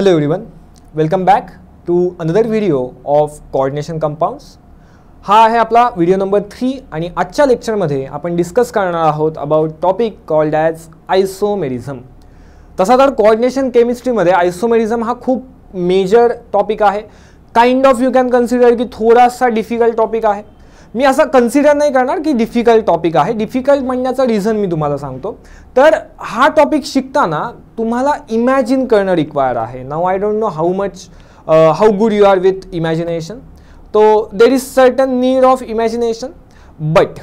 Hello everyone, welcome back to another video of coordination compounds. हा आहे आपला video number three आणि आजच्या लेक्चरमध्ये आपण डिस्कस करणार आहोत about topic called as isomerism तसा तर कॉर्डिनेशन केमिस्ट्रीमध्ये आयसोमेरिझम हा खूप मेजर टॉपिक आहे kind of you can consider की थोडासा डिफिकल्ट टॉपिक आहे मी असा कन्सिडर नाही करणार की डिफिकल्ट टॉपिक आहे डिफिकल्ट म्हणण्याचं रिझन मी तुम्हाला सांगतो तर हा टॉपिक शिकताना तुम्हाला इमॅजिन करणं रिक्वायर आहे now I don't know how much how good you are with imagination तो there is certain need of imagination but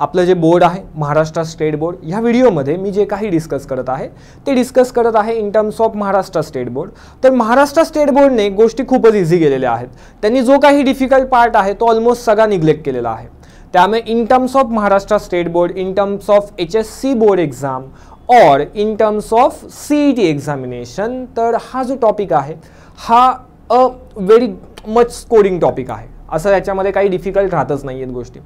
आपलं जे बोर्ड आहे महाराष्ट्र स्टेट बोर्ड ह्या व्हिडिओमध्ये मी जे काही डिस्कस करत आहे ते डिस्कस करत आहे in terms of Maharashtra state board तर महाराष्ट्र स्टेट बोर्डने गोष्टी खूपच इझी केलेल्या आहेत त्यांनी जो काही डिफिकल्ट पार्ट आहे तो ऑलमोस्ट सगळा निग्लेक्ट केलेला आहे त्यामुळे in terms of Maharashtra state board in terms of H S C board exam और in terms of C E T examination तर हा जो टॉपिक आहे हा a very much scoring topic आहे असं याच्यामध्ये काही डिफिकल्ट राहतच नाही आहेत गोष्टी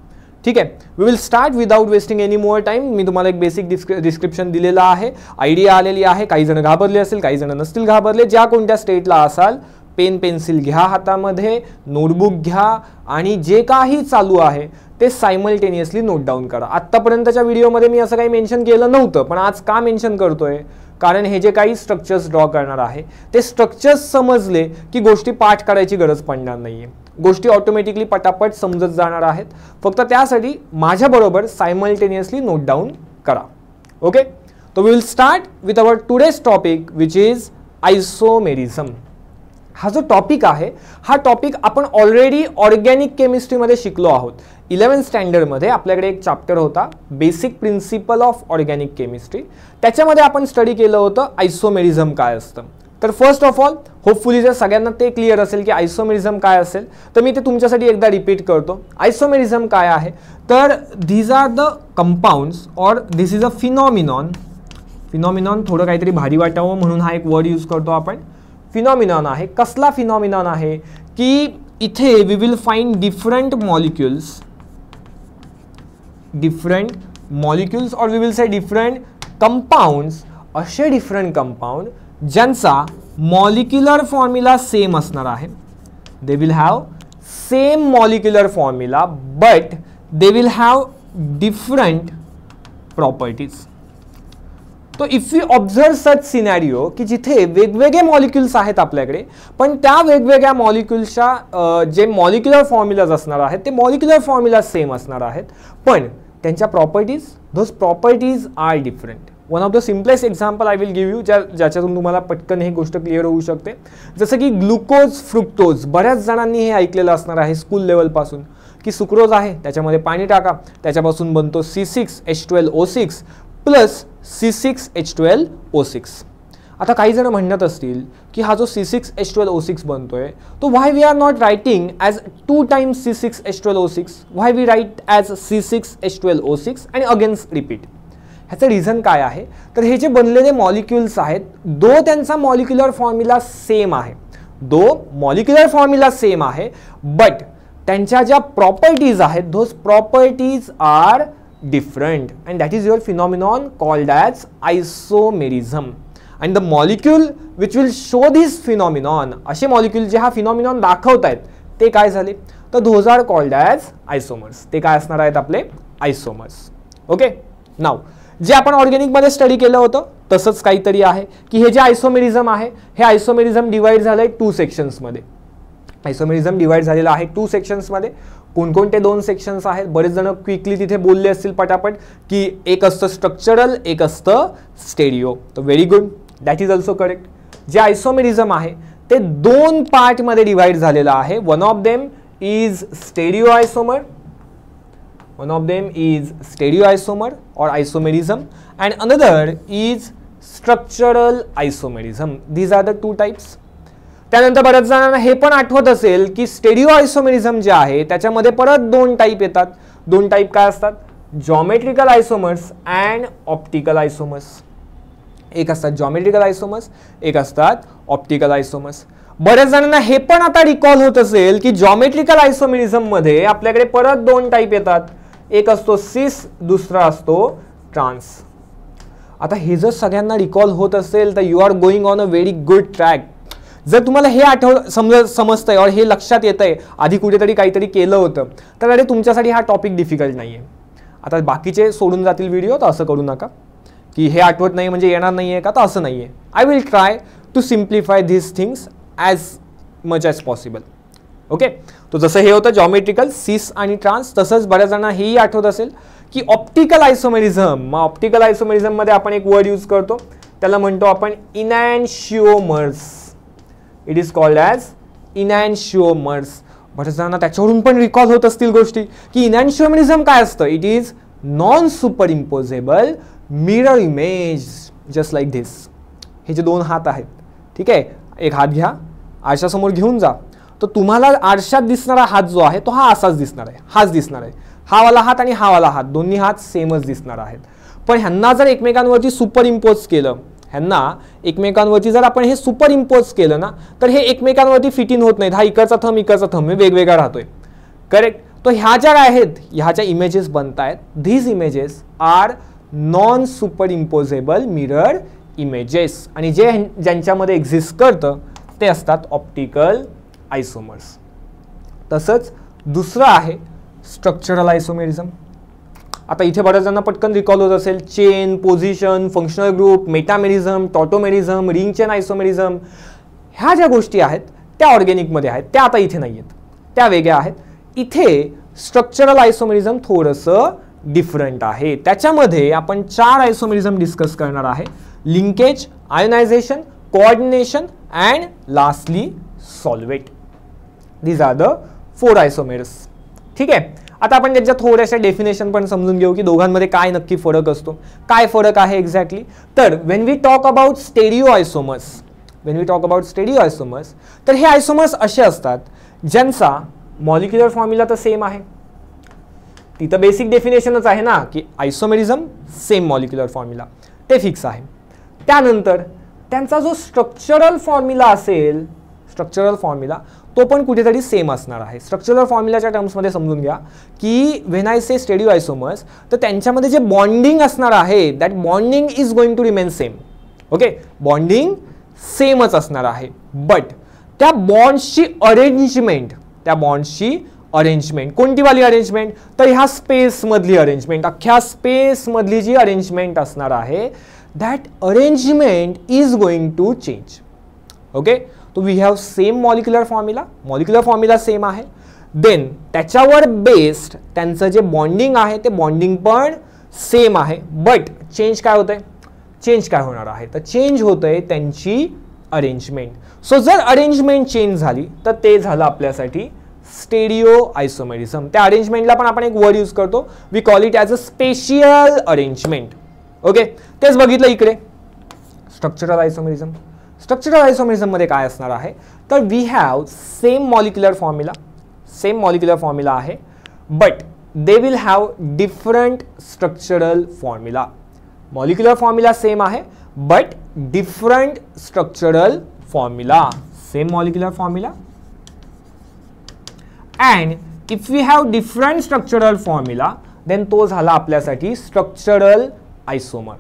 ठीक आहे we will start without wasting any more time मी तुम्हाला एक बेसिक डिस्क्रिप्शन दिलेलं आहे आयडिया आलेली आहे काही जण घाबरले असेल काही जण नसतील घाबरले ज्या कोणत्या स्टेटला असाल पेन पेन्सिल घ्या हातामध्ये नोटबुक घ्या आणि जे काही चालू आहे ते सायमल्टेनियसली नोट डाऊन करा आत्तापर्यंतच्या व्हिडिओमध्ये मी असं काही मेन्शन केलं नव्हतं पण आज का मेन्शन करतोय कारण हे जे काही स्ट्रक्चर्स ड्रॉ करणार आहे ते स्ट्रक्चर्स समजले की गोष्टी पाठ करायची गरज पडणार नाही आहे गोष्टी ऑटोमॅटिकली पटापट समजत जाणार आहेत फक्त त्यासाठी माझ्याबरोबर सायमल्टेनियसली नोट डाऊन करा ओके तो we will start with our today's topic which is isomerism हा जो टॉपिक आहे हा टॉपिक आपण ऑलरेडी ऑर्गॅनिक केमिस्ट्रीमध्ये शिकलो आहोत इलेवन स्टँडर्डमध्ये आपल्याकडे एक चॅप्टर होता basic principle of organic chemistry त्याच्यामध्ये आपण स्टडी केलं होतं आयसोमेरिझम काय असतं तर फर्स्ट ऑफ ऑल होपफुली जर सगळ्यांना ते क्लिअर असेल की आयसोमेरिझम काय असेल तर मी ते तुमच्यासाठी एकदा रिपीट करतो आयसोमेरिझम काय आहे तर these are the compounds or this is a phenomenon phenomenon थोडं काहीतरी भारी वाटावं म्हणून हा एक वर्ड यूज करतो आपण फिनॉमिनॉन आहे कसला फिनॉमिनॉन आहे की इथे we will find different molecules different molecules or we will say different compounds असे डिफरंट कंपाऊंड ज्यांचा मॉलिक्युलर फॉर्म्युला सेम असणार आहे they will have same molecular formula but they will have different properties तो if you observe such scenario की जिथे वेगवेगळे molecules आहेत आपल्याकडे पण त्या वेगवेगळ्या मॉलिक्युल्सच्या जे मॉलिक्युलर फॉर्म्युलाज असणार आहेत ते मॉलिक्युलर फॉर्म्युला सेम असणार आहेत पण त्यांच्या properties those properties are different one of the simplest example I will give you ज्या ज्याच्यातून तुम्हाला पटकन ही गोष्ट क्लिअर होऊ शकते जसं की ग्लुकोज फ्रुक्टोज बऱ्याच जणांनी हे ऐकलेलं असणार आहे स्कूल लेवलपासून की सुक्रोज आहे त्याच्यामध्ये पाणी टाका त्याच्यापासून बनतो C six H twelve O six plus C six H twelve O six आता काही जण म्हणत असतील की हा जो C six H twelve O six बनतोय तो why we are not writing as two times C six H twelve O six why we write as C six H twelve O six and against repeat ह्याचं reason काय आहे तर हे जे बनलेले molecules आहेत दो त्यांचा मॉलिक्युलर फॉर्म्युला सेम आहे दो मॉलिक्युलर फॉर्म्युला सेम आहे बट त्यांच्या ज्या प्रॉपर्टीज आहेत those properties are different and that is your phenomenon called as isomerism and the molecule which will show this phenomenon असे मॉलिक्युल जे हा फिनॉमिनॉन दाखवत आहेत ते काय झाले तर those are called as isomers ते काय असणार आहेत आपले आयसोमर्स ओके नाव जे आपण ऑर्गेनिकमध्ये स्टडी केलं होतं तसंच काहीतरी आहे की हे जे आयसोमेरिझम आहे हे आयसोमेरिझम डिवाईड झालं आहे टू सेक्शन्समध्ये आयसोमेरिझम डिवाईड झालेलं आहे टू सेक्शन्समध्ये कोणकोणते दोन सेक्शन्स आहेत बरेच जण क्विकली तिथे बोलले असतील पटापट की एक असतं स्ट्रक्चरल एक असतं स्टेडिओ तर very good that is also correct जे आयसोमेरिझम आहे ते दोन पार्टमध्ये डिवाइड झालेलं आहे one of them is stereo isomer One of them is stereoisomer or isomerism and another is structural isomerism these are the two types त्यानंतर बऱ्याच जणांना हे पण आठवत असेल की स्टेडिओ आयसोमेरिझम जे आहे त्याच्यामध्ये परत दोन टाईप येतात दोन टाईप काय असतात geometrical isomers and optical isomers एक असतात जॉमेट्रिकल आयसोमस एक असतात ऑप्टिकल आयसोमस बऱ्याच जणांना हे पण आता रिकॉल होत असेल की जॉमेट्रिकल मध्ये आपल्याकडे परत दोन टाईप येतात एक असतो सिस दुसरा असतो ट्रान्स आता हे जर सगळ्यांना रिकॉल होत असेल तर you are going on a very good track जर तुम्हाला हे आठव समज समजतंय और हे लक्षात येत आहे आधी कुठेतरी काहीतरी केलं होतं तर अरे तुमच्यासाठी हा टॉपिक डिफिकल्ट नाही आहे आता बाकीचे सोडून जातील व्हिडिओ तर असं करू नका की हे आठवत नाही म्हणजे येणार नाही आहे का तर असं नाही आहे I will try to simplify this things as much as possible okay तो जसं हे होतं जॉमेट्रिकल सिस आणि ट्रान्स तसंच बऱ्याच जणांना हेही आठवत असेल की ऑप्टिकल आयसोमेरिझम मग ऑप्टिकल आयसोमेरिझममध्ये आपण एक वर्ड यूज करतो त्याला म्हणतो आपण enantiomers it is called as enantiomers बऱ्याच जणांना त्याच्यावरून पण रिकॉल होत असतील गोष्टी की इनॅनशिओमेरिझम काय असतं it is non superimposable mirror image just like this हे जे दोन हात आहेत ठीक आहे एक हात घ्या आशासमोर घेऊन जा तर तुम्हाला आरशात दिसणारा हात जो आहे तो हा असाच दिसणार आहे हाच दिसणार आहे हा वाला हात आणि हा वाला हात दोन्ही हात सेमच दिसणार आहेत पण ह्यांना जर एकमेकांवरती सुपर इम्पोज केलं ह्यांना एकमेकांवरती जर आपण हे सुपर इम्पोज केलं ना तर हे एकमेकांवरती फिटिंग होत नाहीत हा इकडचा थम इकडचा थम हे वेगवेगळा राहतोय करेक्ट तो ह्या ज्या आहेत ह्या ज्या इमेजेस बनत आहेत these images are non superimposable mirror images आणि जे ज्यांच्यामध्ये एक्झिस्ट करतं ते असतात ऑप्टिकल आयसोमर्स तसंच दुसरं आहे स्ट्रक्चरल आयसोमेरिझम आता इथे बऱ्याच जणांना पटकन रिकॉल होत असेल chain position functional group metamerism tautomerism ring chain isomerism ह्या ज्या गोष्टी आहेत त्या ऑर्गॅनिकमध्ये आहेत त्या आता इथे नाही आहेत त्या वेगळ्या आहेत इथे स्ट्रक्चरल आयसोमेरिझम थोडंसं डिफरंट आहे त्याच्यामध्ये आपण चार आयसोमेरिझम डिस्कस करणार आहे linkage ionization coordination and lastly solvate these are the four isomers ठीक आहे आता आपण त्यांच्या थोड्याशा डेफिनेशन पण समजून घेऊ की दोघांमध्ये काय नक्की फरक असतो काय फरक आहे एक्झॅक्टली तर when we talk about stereo isomers when we talk about stereo isomers तर हे आयसोमस असे असतात ज्यांचा मॉलिक्युलर फॉर्म्युला तर सेम आहे ती बेसिक डेफिनेशनच आहे ना की आयसोमेरिझम सेम मॉलिक्युलर फॉर्म्युला ते फिक्स आहे त्यानंतर त्यांचा जो स्ट्रक्चरल फॉर्म्युला असेल स्ट्रक्चरल फॉर्म्युला तो पण कुठेतरी सेम असणार आहे स्ट्रक्चरल फॉर्म्युलाच्या टर्म्समध्ये समजून घ्या की व्हेन आय से स्टेडिओ आयसोमस तर त्यांच्यामध्ये जे बॉन्डिंग असणार आहे that bonding is going to remain same okay bonding सेमच असणार आहे बट त्या बॉन्ड्सची अरेंजमेंट त्या बॉन्ड्सची अरेंजमेंट कोणती वाली अरेंजमेंट तर ह्या स्पेसमधली अरेंजमेंट अख्ख्या स्पेसमधली जी अरेंजमेंट असणार आहे that arrangement is going to change okay तो we have same molecular formula molecular formula same आहे देन त्याच्यावर बेस्ड त्यांचं जे बॉन्डिंग आहे ते बॉन्डिंग पण सेम आहे बट चेंज काय होतंय चेंज काय होणार आहे तर चेंज होतं आहे त्यांची अरेंजमेंट सो जर अरेंजमेंट चेंज झाली तर ते झालं आपल्यासाठी स्टेडिओ आयसोमेरिझम त्या अरेंजमेंटला पण आपण एक वर्ड यूज करतो we call it as a spatial arrangement okay तेच बघितलं इकडे स्ट्रक्चरल आयसोमेरिझम स्ट्रक्चरल मध्ये काय असणार आहे तर we have same molecular formula same molecular formula आहे but they will have different structural formula molecular formula same आहे but different structural formula same molecular formula and if we have different structural formula then तो झाला आपल्यासाठी structural isomer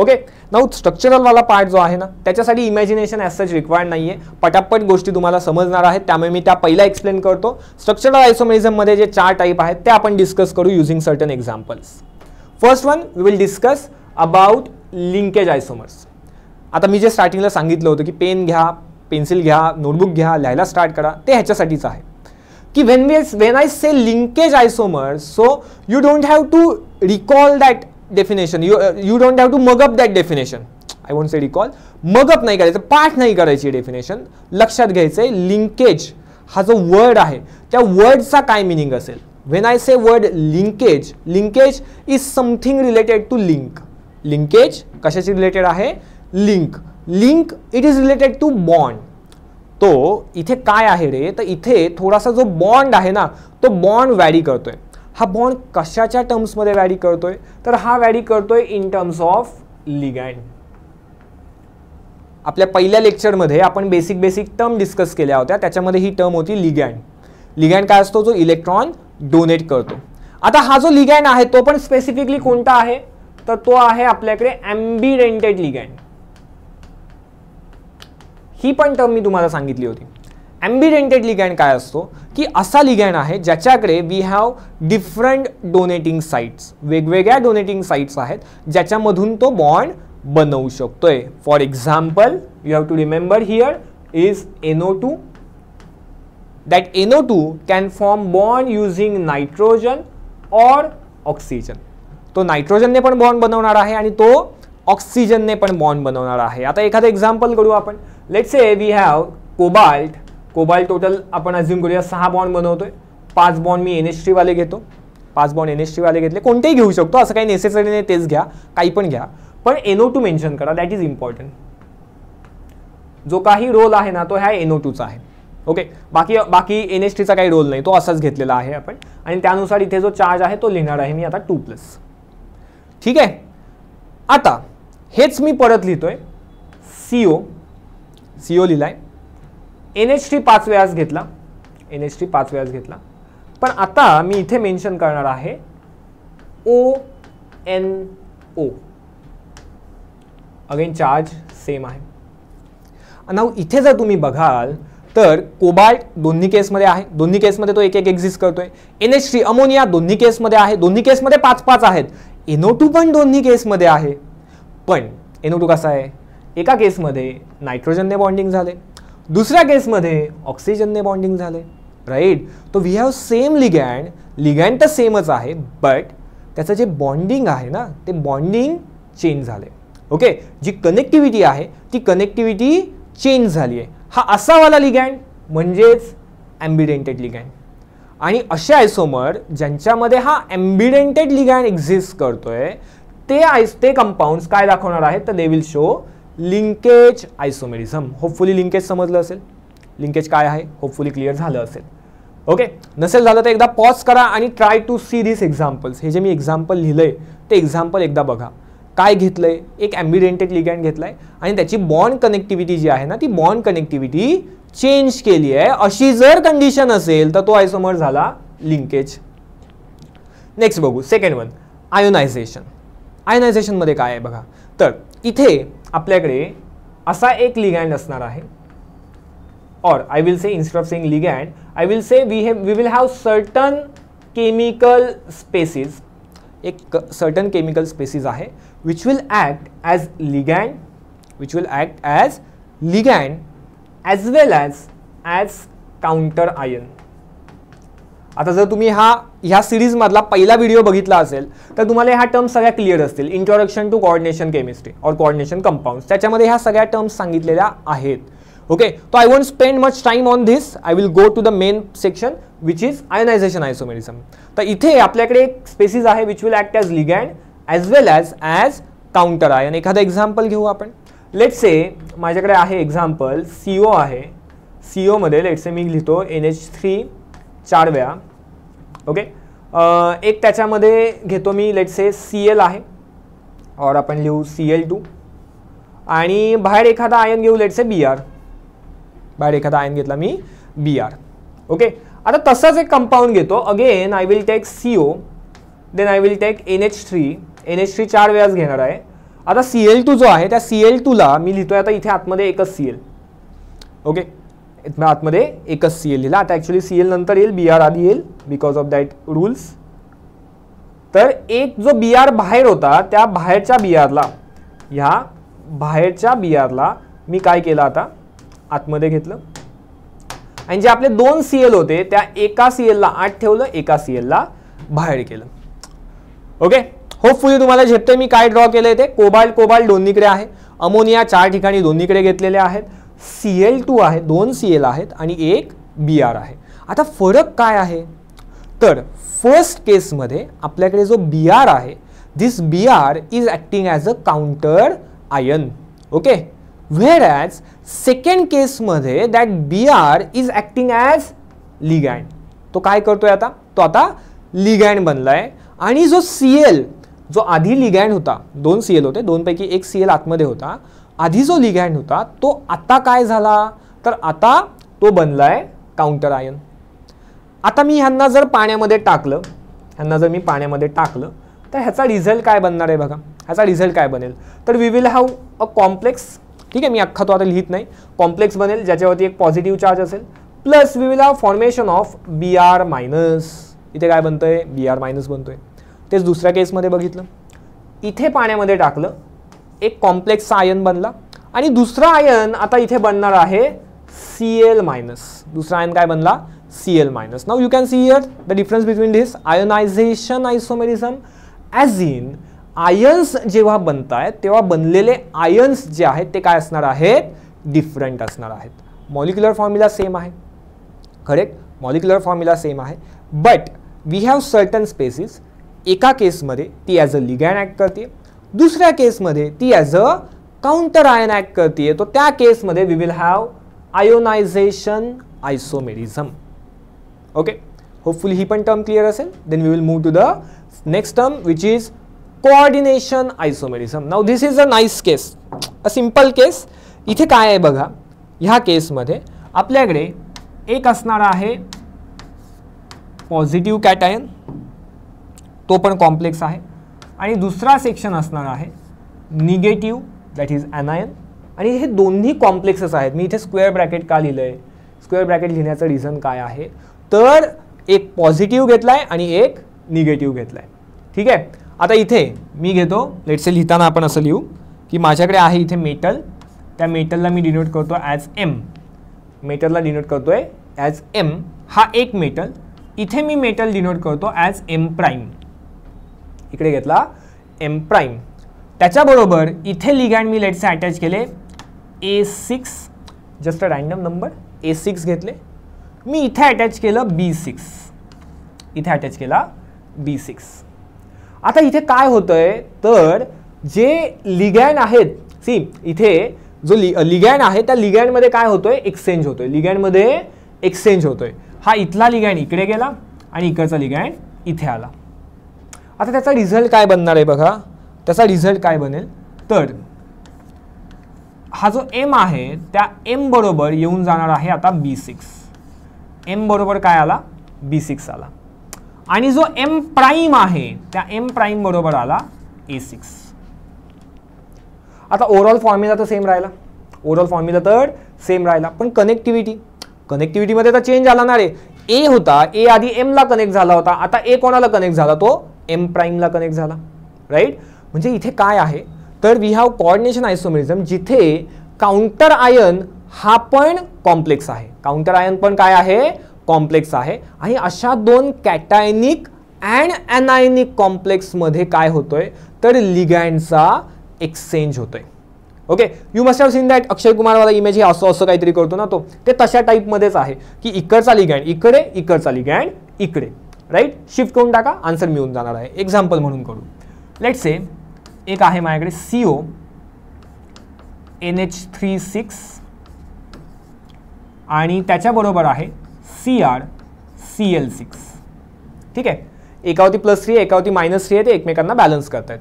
okay structural स्ट्रक्चरलवाला part जो आहे ना त्याच्यासाठी इमॅजिनेशन ॲज सच रिक्वायर्ड नाही आहे पटापट गोष्टी तुम्हाला समजणार आहेत त्यामुळे मी त्या पहिला एक्सप्लेन करतो स्ट्रक्चरल आयसोमेझममध्ये जे चार टाईप आहेत ते आपण डिस्कस करू using certain examples first one we will discuss about linkage isomers आता मी जे स्टार्टिंगला सांगितलं होतं की पेन घ्या पेन्सिल घ्या नोटबुक घ्या लिहायला स्टार्ट करा ते ह्याच्यासाठीच आहे की when we when I say linkage isomers so you don't have to recall that definition you you don't have to mug up that definition I want say recall up नाही करायचं पाठ नाही करायची डेफिनेशन लक्षात घ्यायचं आहे लिंकेज हा जो वर्ड आहे त्या वर्डचा काय मिनिंग असेल when I say word linkage linkage is something related to link linkage कशाची रिलेटेड आहे link link it is related to bond तो इथे काय आहे रे तर इथे थोडासा जो बॉन्ड आहे ना तो बॉन्ड व्हॅरी करतोय हा बॉन्ड कशाच्या टर्म्समध्ये व्हॅडी करतोय तर हा व्हॅडी करतोय इन टर्म्स ऑफ लिगँड आपल्या पहिल्या लेक्चरमध्ये आपण बेसिक बेसिक टर्म डिस्कस केल्या होत्या त्याच्यामध्ये ही टर्म होती लिगँड लिगँड काय असतो जो इलेक्ट्रॉन डोनेट करतो आता हा जो लिगँड आहे तो पण स्पेसिफिकली कोणता आहे तर तो आहे आपल्याकडे एम्बिडेंटेड लिगँड ही पण टर्म मी तुम्हाला सांगितली होती ॲम्बिडेंटेड लिगॅन काय असतो की असा लिगॅन आहे ज्याच्याकडे we have different donating sites वेगवेगळ्या डोनेटिंग साईट्स आहेत ज्याच्यामधून तो बॉन्ड बनवू शकतोय for example you have to remember here is N O two that N O two can form bond using nitrogen or oxygen तो नायट्रोजनने पण बॉन्ड बनवणार आहे आणि तो ऑक्सिजनने पण बॉन्ड बनवणार आहे आता एखादं एक्झाम्पल करू आपण let's say we have cobalt cobalt total आपण अज्युम करूया सहा बॉन्ड बनवतोय पाच बॉन्ड मी एन एच टीवाले घेतो पाच बॉन्ड एन एच टीवाले घेतले कोणतेही घेऊ शकतो असं काही नेसेसरी नाही तेच घ्या काही पण घ्या पण एनओ टू मेन्शन करा दॅट इज इम्पॉर्टंट जो काही रोल आहे ना तो ह्या एनओ टूचा आहे ओके बाकी बाकी एन एस टीचा काही रोल नाही तो असाच घेतलेला आहे आपण आणि त्यानुसार इथे जो चार्ज आहे तो लिहिणार आहे मी आता टू प्लस ठीक आहे आता हेच मी परत लिहितोय C O C O C N H T पाच वेळास घेतला एन एच टी पाच वेळास घेतला पण आता मी इथे मेन्शन करणार आहे O N O again charge same आहे ना इथे जर तुम्ही बघाल तर कोबाल्ट दोन्ही केसमध्ये आहे दोन्ही केसमध्ये तो एक एक एक्झिस्ट करतोय एन एच टी अमोनिया दोन्ही केसमध्ये आहे दोन्ही केसमध्ये पाच पाच आहेत एनो टू पण दोन्ही केसमध्ये आहे पण एनो टू कसा आहे एका केसमध्ये नायट्रोजनने बॉन्डिंग झाले दुसऱ्या केसमध्ये ऑक्सिजनने बॉन्डिंग झाले राईट तो we have same ligand ligand तर सेमच आहे बट त्याचं जे बॉन्डिंग आहे ना ते बॉन्डिंग चेंज झाले ओके जी कनेक्टिव्हिटी आहे ती कनेक्टिव्हिटी चेंज झाली आहे हा असावाला लिगँड म्हणजेच ॲम्बिडेंटेड लिगँड आणि असे आयसोमर ज्यांच्यामध्ये हा ॲम्बिडेंटेड लिगँड एक्झिस्ट करतोय ते आयस ते कंपाऊंड्स काय दाखवणार आहेत तर they will show linkage isomerism hopefully linkage समजलं असेल लिंकेज काय आहे होपफुली क्लिअर झालं असेल ओके नसेल झालं तर एकदा पॉज करा आणि try to see this examples हे जे मी एक्झाम्पल लिहिलंय ते एक्झाम्पल एकदा बघा काय घेतलं आहे एक ॲम्बिडेंटेड लिगँड घेतलाय आहे आणि त्याची बॉन्ड कनेक्टिव्हिटी जी आहे ना ती बॉन्ड कनेक्टिव्हिटी चेंज केली आहे अशी जर कंडिशन असेल तर तो आयसोमर झाला लिंकेज नेक्स्ट बघू सेकंड वन आयोनायझेशन आयोनायझेशनमध्ये काय आहे बघा तर इथे अपने असा एक लिगैंड और I will say instead of saying ligand I will say we have we will have certain chemical species एक सर्टन केमिकल स्पेसिज है which will act as ligand which will act as ligand as well as as counter ion आता जर तुम्ही हा ह्या सिरीजमधला पहिला video बघितला असेल तर तुम्हाला ह्या टर्म्स सगळ्या क्लिअर असतील इंट्रोडक्शन टू कॉर्डिनेशन केमिस्ट्री और कॉर्डिनेशन कंपाऊंड त्याच्यामध्ये ह्या सगळ्या टर्म्स सांगितलेल्या आहेत ओके तो I won't spend much time on this I will go to the main section which is ionization isomerism तर इथे आपल्याकडे एक स्पेसिस आहे which will act as ligand as well as as counter ion एखादं example घेऊ आपण let's से माझ्याकडे आहे एक्झाम्पल सी ओ आहे सी ओमध्ये लेट्स से मी लिहितो एन एच थ्री चार वेळा ओके एक त्याच्यामध्ये घेतो मी लेट से सी एल आहे और आपण लिहू सी एल टू आणि बाहेर एखादा आयन घेऊ लेट से बी आर बाहेर एखादा आयन घेतला मी बी आर ओके आता तसंच एक कंपाऊंड घेतो again I will take C O then I will take N H three N H three चार वेळाच घेणार आहे आता सी एल टू जो आहे त्या सी एल टूला मी लिहितोय आता इथे आतमध्ये एकच सी एल ओके आतमध्ये एकच सी एल लिहिला आता ॲक्च्युली सी एल नंतर येईल बी आर आधी येईल बिकॉज ऑफ दॅट रूल्स तर एक जो बी आर बाहेर होता त्या बाहेरच्या बी आरला ह्या बाहेरच्या बी आरला मी काय केलं आता आतमध्ये घेतलं आणि जे आपले दोन सी एल होते त्या एका सी ला आठ ठेवलं एका सी ला बाहेर केलं ओके होपफुली तुम्हाला झेपते मी काय ड्रॉ केलं ते कोबाल्ट कोबाल्ट दोन्हीकडे आहे अमोनिया चार ठिकाणी दोन्हीकडे घेतलेले आहेत सी एल टू आहे दोन सी एल आहेत आणि एक बी आर आहे आता फरक काय आहे तर फर्स्ट केसमध्ये आपल्याकडे जो बी आर आहे this B R is acting as a counter ion okay whereas second केसमध्ये that B R is acting as ligand तो काय करतोय आता तो आता लिगॅन बनला आहे आणि जो सी एल जो आधी लिगॅन होता दोन सी एल होते दोनपैकी एक सी एल आतमध्ये होता आधी जो लिगँड होता तो आता काय झाला तर आता तो बनला आहे काउंटर आयन आता मी ह्यांना जर पाण्यामध्ये टाकलं ह्यांना जर मी पाण्यामध्ये टाकलं तर ह्याचा रिझल्ट काय बनणार आहे बघा ह्याचा रिझल्ट काय बनेल तर we will have a complex ठीक आहे मी अख्खा तो आता लिहित नाही कॉम्प्लेक्स बनेल ज्याच्यावरती एक पॉझिटिव्ह चार्ज असेल plus we will have formation of B R minus इथे काय बनतोय आहे बी आर मायनस बनतो आहे तेच दुसऱ्या केसमध्ये बघितलं इथे पाण्यामध्ये टाकलं एक कॉम्प्लेक्स आयन बनला आणि दुसरा आयन आता इथे बनणार आहे सी एल मायनस दुसरा आयन काय बनला C L minus now you can see here the difference between this ionization isomerism as in ions जेव्हा बनत आहेत तेव्हा बनलेले आयन्स जे आहेत ते काय असणार आहेत डिफरंट असणार आहेत मॉलिक्युलर फॉर्म्युला सेम आहे करेक्ट मॉलिक्युलर फॉर्म्युला सेम आहे but we have certain species एका केसमध्ये ती ॲज अ लिगॅन ॲक्ट करते दुसऱ्या केसमध्ये ती as a counter ion act करते तो त्या केसमध्ये we will have ionization isomerism okay hopefully ही पण टर्म क्लिअर असेल then we will move to the next term which is coordination isomerism now this is a nice case a simple case इथे काय आहे बघा ह्या केसमध्ये आपल्याकडे एक असणार आहे पॉझिटिव्ह कॅटायन तो पण कॉम्प्लेक्स आहे आणि दुसरा सेक्शन असणार आहे निगेटिव्ह दॅट इज ॲनायन आणि हे दोन्ही कॉम्प्लेक्सेस आहेत मी इथे स्क्वेअर ब्रॅकेट का लिहिलं आहे स्क्वेअर ब्रॅकेट लिहिण्याचं रिझन काय आहे तर एक पॉझिटिव्ह घेतला आहे आणि एक निगेटिव्ह घेतला आहे ठीक आहे आता इथे मी घेतो लेटसे लिहिताना आपण असं लिहू की माझ्याकडे आहे इथे मेटल त्या मेटलला मी डिनोट करतो ॲज एम मेटलला डिनोट करतो आहे ॲज एम हा एक मेटल इथे मी मेटल डिनोट करतो ॲज एम प्राईम इकडे घेतला एम प्राईम त्याच्याबरोबर इथे लिगँड मी लेटचे अटॅच केले A six just a random number A six घेतले मी इथे अटॅच केलं बी सिक्स इथे अटॅच केला बी सिक्स आता इथे काय होतंय तर जे लिगॅन आहेत सी इथे जो लि लिगॅन आहे त्या लिगॅनमध्ये काय होतो एक्सचेंज होतो आहे लिगॅनमध्ये एक्सचेंज होतो हा इथला लिगॅन इकडे गेला आणि इकडचा लिगॅन इथे आला आता त्याचा रिझल्ट काय बनणार आहे बघा त्याचा रिझल्ट काय बनेल तर हा जो एम आहे त्या एम बरोबर येऊन जाणार आहे आता बी सिक्स एम बरोबर काय आला बी सिक्स आला आणि जो एम प्राईम आहे त्या एम प्राईम बरोबर आला ए सिक्स आता ओव्हरऑल फॉर्म्युला तर सेम राहिला ओव्हरऑल फॉर्म्युला तर सेम राहिला पण कनेक्टिव्हिटी कनेक्टिव्हिटीमध्ये तर चेंज आला ना रे ए होता ए आधी एमला कनेक्ट झाला होता आता ए कोणाला कनेक्ट झाला तो एम प्राईमला कनेक्ट झाला राईट म्हणजे इथे काय आहे तर वी हॅव कॉर्डिनेशन आयसोमेरिझम जिथे काउंटर आयन हा पण कॉम्प्लेक्स आहे काउंटर आयन पण काय आहे कॉम्प्लेक्स आहे आणि अशा दोन कॅटायनिक अँड अनायनिक कॉम्प्लेक्समध्ये काय होतोय तर लिगँडचा एक्सचेंज होतोय okay you must have seen that Akshay कुमारवाला इमेज हे असं असं काहीतरी करतो ना तो ते तशा टाईपमध्येच आहे की इकडचा लिगँड इकडे इकडचा लिगँड इकडे राईट शिफ्ट करून टाका आन्सर मिळून जाणार आहे एक्झाम्पल म्हणून करू लेट से एक आहे माझ्याकडे C O N H three six आणि त्याच्याबरोबर आहे C R C L six ठीक आहे एकावरती प्लस थ्री एकावरती मायनस थ्री आहे ते एकमेकांना बॅलन्स करतात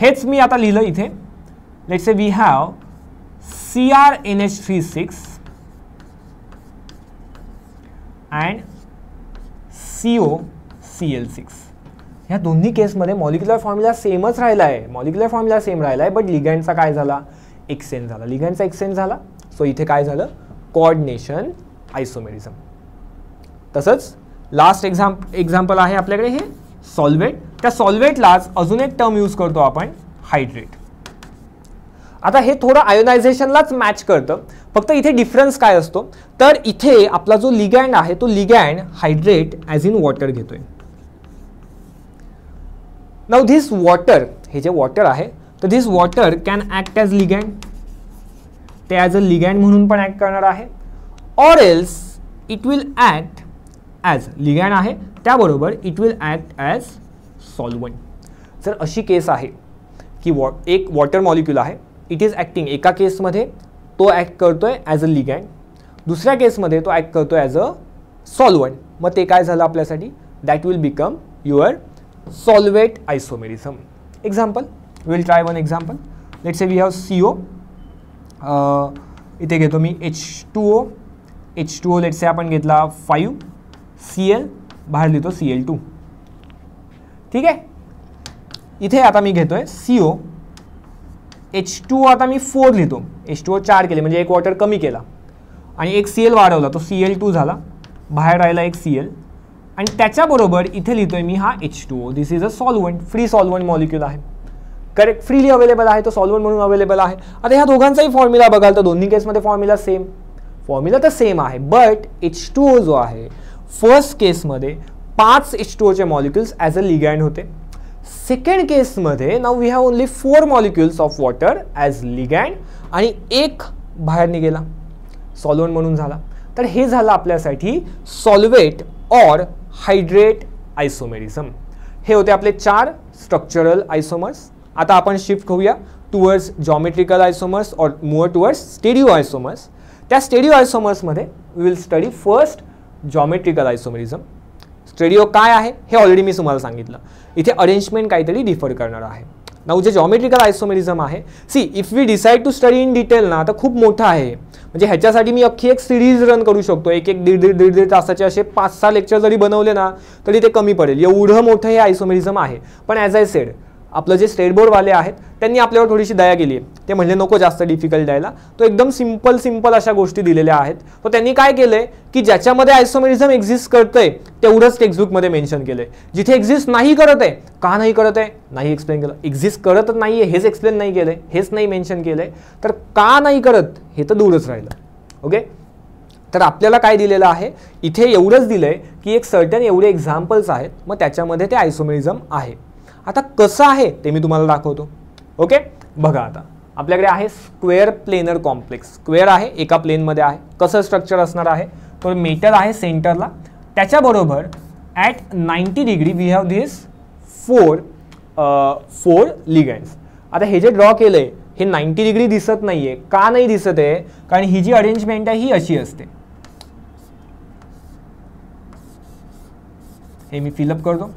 हेच मी आता लिहिलं इथे let's uh we have C R N H three six and C O C L six ह्या दोन्ही केसमध्ये मॉलिक्युलर फॉर्म्युला सेमच राहिला आहे मॉलिक्युलर फॉर्म्युला सेम राहिला आहे बट लिगँडचा काय झाला एक्सचेंज झाला लिगँडचा एक्सचेंज झाला सो इथे काय झालं कॉर्डिनेशन आयसोमेरिझम तसंच लास्ट एक्झाम एक्झाम्पल आहे आपल्याकडे हे सॉल्वेट त्या सॉल्वेटलाच अजून एक टर्म यूज करतो आपण हायड्रेट आता हे थोडं आयोनायझेशनलाच मॅच करतं फक्त इथे डिफरन्स काय असतो तर इथे आपला जो लिगँड आहे तो ligand hydrate as in water घेतोय नाव धिस वॉटर हे जे वॉटर आहे तर this water can act as ligand ते ॲज अ लिगँड म्हणून पण ॲक्ट करणार आहे or else it will act as ligand आहे त्याबरोबर it will act as solvent जर अशी केस आहे की वॉ एक वॉटर मॉलिक्युल आहे इट इज ॲक्टिंग एका केसमध्ये तो ॲक्ट करतो आहे ॲज अ लिगँड दुसऱ्या केसमध्ये तो ॲक्ट करतो आहे ॲज अ सॉल्वंट मग ते काय झालं आपल्यासाठी that will become your solvate isomerism. Example will try one example let say we have C O इथे घेतो मी H two O H two O A आपण घेतला फाईव्ह सी एल बाहेर लिहितो सी एल टू ठीक आहे इथे आता मी घेतो आहे C O H two O आता मी फोर लिहितो एच टू ओ चार केले म्हणजे एक वॉटर कमी केला आणि एक सी एल वाढवला तो सी एल टू झाला बाहेर राहिला एक सी एल आणि त्याच्याबरोबर इथे लिहितोय मी हा H two O this is a solvent free solvent molecule आहे करेक्ट फ्रीली अवेलेबल आहे तो सॉल्वंट म्हणून अवेलेबल आहे आता ह्या दोघांचाही फॉर्म्युला बघाल तर दोन्ही केसमध्ये फॉर्म्युला सेम फॉर्म्युला तर सेम आहे बट एच टू ओ जो आहे फर्स्ट केसमध्ये पाच एच टू ओचे मॉलिक्युल्स ॲज अ लिगँड होते सेकंड केसमध्ये now we have only four molecules of water as ligand आणि एक बाहेर निघेला सॉल्वंट म्हणून झाला तर हे झालं आपल्यासाठी सॉल्वेट ऑर हायड्रेट आयसोमेरिझम हे होते आपले चार स्ट्रक्चरल आयसोमर्स आता आपण शिफ्ट होऊया टुवर्ड्स जॉमेट्रिकल आयसोमर्स और मोर टुवर्ड्स स्टेडिओ आयसोमर्स त्या स्टेडिओ आयसोमर्समध्ये we will study first geometrical isomerism stereo काय आहे हे ऑलरेडी मी तुम्हाला सांगितलं इथे अरेंजमेंट काहीतरी डिफर करणार आहे ना जे जॉमेट्रिकल आयसोमेरिझम आहे see if we decide to study in detail ना तर खूप मोठं आहे म्हणजे ह्याच्यासाठी मी अख्खी एक सिरीज रन करू शकतो एक एक दीड दीड दीड दीड तासाचे असे पाच सहा लेक्चर जरी बनवले ना तरी ते कमी पडेल एवढं मोठं हे आयसोमेरिझम आहे पण ॲज आय सेड आपलं जे स्टेट बोर्डवाले आहेत त्यांनी आपल्यावर थोडीशी दया केली आहे ते म्हणले नको जास्त डिफिकल्ट द्यायला तो एकदम सिम्पल सिम्पल अशा गोष्टी दिलेल्या आहेत तर त्यांनी काय केलं की ज्याच्यामध्ये आयसोमेरिझम एक्झिस्ट आहे तेवढंच टेक्स्टबुकमध्ये मेन्शन केलं आहे जिथे एक्झिस्ट नाही करत आहे का नाही करत आहे नाही एक्सप्लेन केलं एक्झिस्ट करत नाही आहे हेच एक्सप्लेन नाही केलं हेच नाही मेन्शन केलं तर का नाही करत हे तर दूरच राहिलं ओके तर आपल्याला काय दिलेलं आहे इथे एवढंच दिलं की एक सर्टन एवढे एक्झाम्पल्स आहेत मग त्याच्यामध्ये ते आयसोमेरिझम आहे आता कसं आहे ते मी तुम्हाला दाखवतो ओके बघा आता आपल्याकडे आहे स्क्वेअर प्लेनर कॉम्प्लेक्स स्क्वेअर आहे एका प्लेनमध्ये आहे कसं स्ट्रक्चर असणार आहे तर मेटर आहे सेंटरला त्याच्याबरोबर at ninety degree we have this four four ligands आता हे जे ड्रॉ केलं आहे हे नाईन्टी डिग्री दिसत नाही आहे का नाही दिसत आहे कारण ही जी अरेंजमेंट आहे ही अशी असते हे मी फिलअप करतो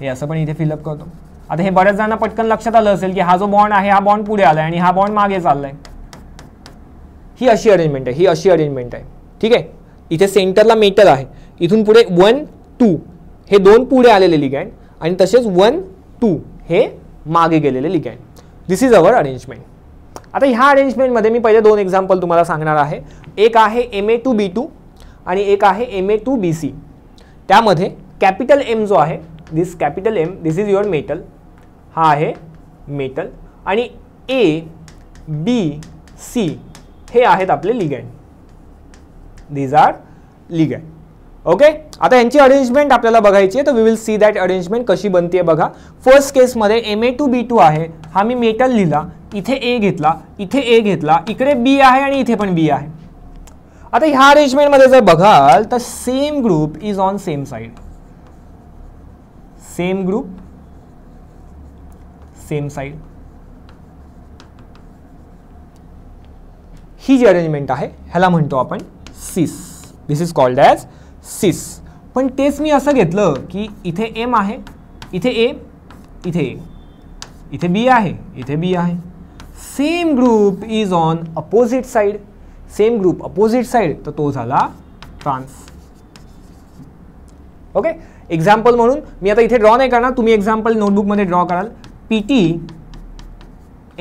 हे असं पण इथे फिलअप करतो आता हे बऱ्याच जणांना पटकन लक्षात आलं असेल की हा जो बॉन्ड आहे हा बॉन्ड पुढे आला आहे आणि हा बॉन्ड मागे चालला आहे ही अशी अरेंजमेंट आहे ही अशी अरेंजमेंट आहे ठीक आहे इथे सेंटरला मेटल आहे इथून पुढे वन टू हे दोन पुढे आलेले लिगँड आणि तसेच वन टू हे मागे गेलेले ligand this is our arrangement आता ह्या अरेंजमेंटमध्ये मी पहिले दोन एक्झाम्पल तुम्हाला सांगणार आहे एक आहे M A two B two आणि एक आहे M A two B C त्यामध्ये कॅपिटल एम जो आहे this capital M this is your metal हा आहे मेटल आणि ए बी सी हे आहेत आपले ligand these are ligand okay आता यांची अरेंजमेंट आपल्याला बघायची आहे तर we will see that arrangement कशी बनते आहे बघा फर्स्ट केसमध्ये M A two B two आहे हा मी मेटल लिहिला इथे ए घेतला इथे ए घेतला इकडे बी आहे आणि इथे पण बी आहे आता ह्या अरेंजमेंटमध्ये जर बघाल तर same group is on same side same group same side ही जी अरेंजमेंट आहे ह्याला म्हणतो आपण सिस दिस इज कॉल्ड ॲज सिस पण तेच मी असं घेतलं की इथे एम आहे इथे ए इथे ए इथे बी आहे इथे बी आहे same group is on opposite side same group opposite side तर तो झाला ट्रान्स ओके एक्झाम्पल म्हणून मी आता इथे ड्रॉ नाही करणार तुम्ही एक्झाम्पल नोटबुकमध्ये ड्रॉ कराल P T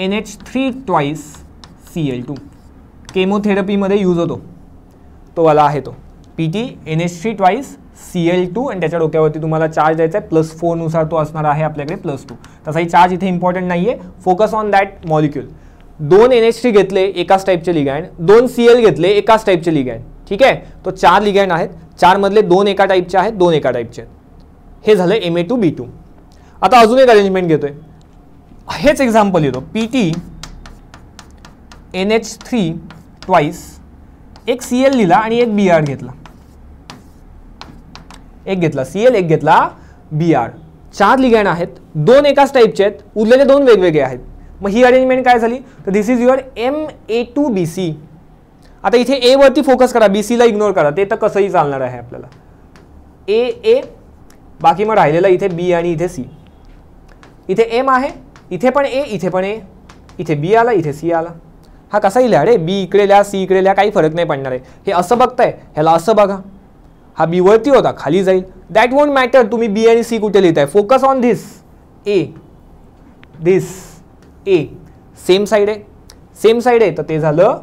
N H three twice C L two केमोथेरपीमध्ये यूज होतो तो वाला आहे तो P T N H three twice C L two आणि त्याच्या डोक्यावरती तुम्हाला चार्ज द्यायचा आहे प्लस फोरनुसार तो असणार आहे आपल्याकडे प्लस टू तसाही चार्ज इथे इम्पॉर्टंट नाही आहे फोकस ऑन दॅट मॉलिक्युल दोन एन एच थ्री घेतले एकाच टाईपचे लिगॅन दोन सी एल घेतले एकाच टाईपचे लिगॅन ठीक आहे तो चार लिगॅन आहेत चारमधले दोन एका टाईपचे आहेत दोन एका टाईपचे आहेत हे झालं M A two B two आता अजून एक अरेंजमेंट घेतोय हेच एक्झाम्पल येतो P T N H three twice एक सी एल लिहिला आणि एक बी आर घेतला एक घेतला सी एल एक घेतला बी आर चार लिगँड आहेत दोन एकाच टाईपचे आहेत उरलेले दोन वेगवेगळे आहेत मग ही अरेंजमेंट काय झाली तर this is your M A two B C आता इथे वरती फोकस करा बी सीला इग्नोर करा ते तर कसंही चालणार आहे आपल्याला ए ए बाकी मग राहिलेला इथे बी आणि इथे सी इथे एम आहे इथे पण ए इथे पण ए इथे बी आला इथे सी आला हा कसा लिहा अरे बी इकडे लिहा सी इकडे लिहा काही फरक नाही पडणार आहे हे असं बघताय ह्याला असं बघा हा वरती होता खाली जाईल दॅट वोंट मॅटर तुम्ही बी आणि सी कुठे लिहिताय focus on this A this A same side आहे सेम साईड आहे तर ते झालं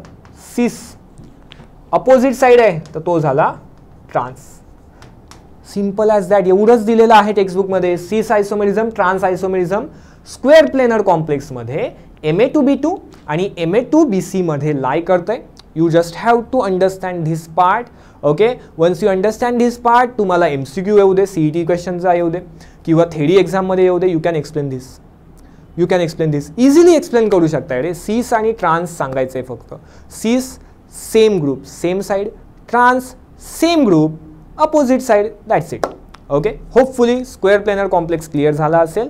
सिस अपोजिट साईड आहे तर तो झाला ट्रान्स सिम्पल ॲज दॅट एवढंच दिलेलं आहे टेक्स्टबुकमध्ये cis isomerism trans isomerism square planar कॉम्प्लेक्समध्ये M A two B two आणि एम ए टू बी सीमध्ये लाय करतं आहे you just have to understand this part okay once you understand this part तुम्हाला एम सी क्यू येऊ दे C E T क्वेश्चनचा येऊ दे किंवा थेरी एक्झाममध्ये येऊ दे you can explain this you can explain this easily explain करू शकताय रे सीस आणि ट्रान्स सांगायचं आहे फक्त cis same group same side trans same group opposite side that's it okay hopefully square planar complex clear झाला असेल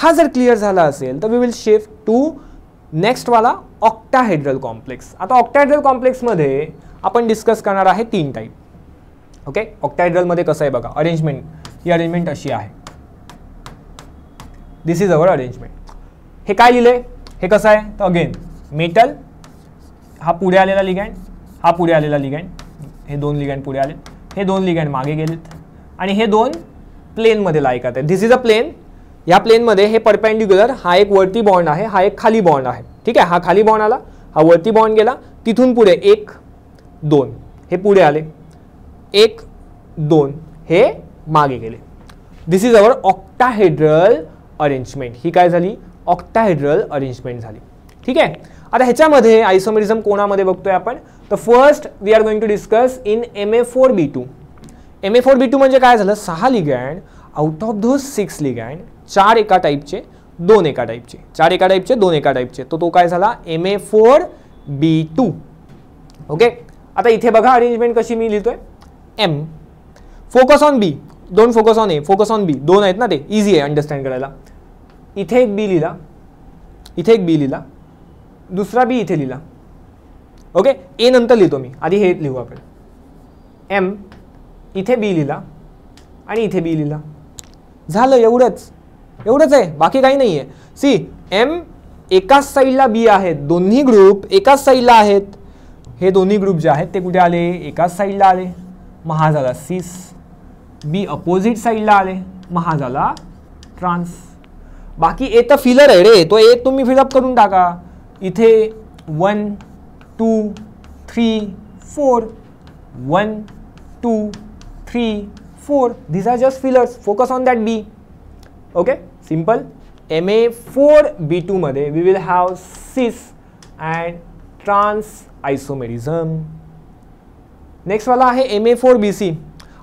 हा जर क्लिअर झाला असेल तर we will shift to next वाला ऑक्टाहेड्रल कॉम्प्लेक्स आता ऑक्टाहेड्रल कॉम्प्लेक्समध्ये आपण डिस्कस करणार आहे तीन टाईप ओके ऑक्टाहेड्रलमध्ये कसं आहे बघा अरेंजमेंट ही अरेंजमेंट अशी आहे दिस इज अवर अरेंजमेंट हे काय लिहिले हे कसं आहे तो अगेन मेटल हा पुढे आलेला लिगॅन हा पुढे आलेला लिगॅन हे दोन लिगँड पुढे आले हे दोन लिगँड मागे गेलेत आणि हे दोन प्लेनमध्ये लाईक आहेत धिस इज अ प्लेन या प्लेनमध्ये हे परपेंडिक्युलर हा एक वरती बॉन्ड आहे हा एक खाली बॉन्ड आहे ठीक आहे हा खाली बॉन्ड आला हा वरती बॉन्ड गेला तिथून पुढे एक दोन हे पुढे आले एक दोन हे मागे गेले this is our octahedral arrangement ही काय झाली ऑक्टाहेड्रल अरेंजमेंट झाली ठीक आहे आता ह्याच्यामध्ये आयसोमेरिझम कोणामध्ये बघतोय आपण तर first we are going to discuss in M A four B two M A four B two म्हणजे काय झालं सहा ligand out of those six ligand चार एका टाईपचे दोन एका टाईपचे चार एका टाईपचे दोन एका टाईपचे तो तो काय झाला M A four B two okay आता इथे बघा अरेंजमेंट कशी मी लिहितोय एम फोकस ऑन बी दोन focus on A focus on B दोन आहेत ना ते इझी आहे अंडरस्टँड करायला इथे एक बी लिहिला इथे एक बी लिहिला दुसरा बी इथे लिहिला ओके ए नंतर लिहितो मी आधी हे लिहू आपण एम इथे बी लिहिला आणि इथे बी लिहिला झालं एवढंच एवढंच आहे बाकी काही नाही आहे सी एम एकाच साईडला बी आहेत दोन्ही ग्रुप एकाच साईडला आहेत हे दोन्ही ग्रुप जे आहेत ते कुठे आले एकाच साईडला आले महा झाला सीस बी अपोजिट साईडला आले महा झाला ट्रान्स बाकी ए तर फिलर आहे रे तो ए तुम्ही फिलअप करून टाका इथे one two three four one two three four these are just fillers focus on that B okay simple M A four B टूमध्ये we will have cis and trans isomerism नेक्स्टवाला आहे M A four B C